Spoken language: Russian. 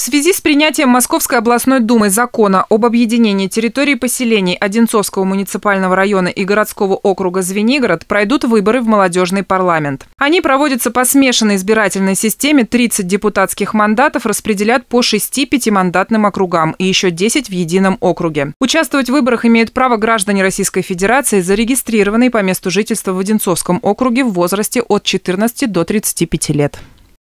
В связи с принятием Московской областной думы закона об объединении территорий поселений Одинцовского муниципального района и городского округа Звенигород пройдут выборы в молодежный парламент. Они проводятся по смешанной избирательной системе. 30 депутатских мандатов распределят по 6 пятимандатным округам и еще 10 в едином округе. Участвовать в выборах имеют право граждане Российской Федерации, зарегистрированные по месту жительства в Одинцовском округе в возрасте от 14 до 35 лет.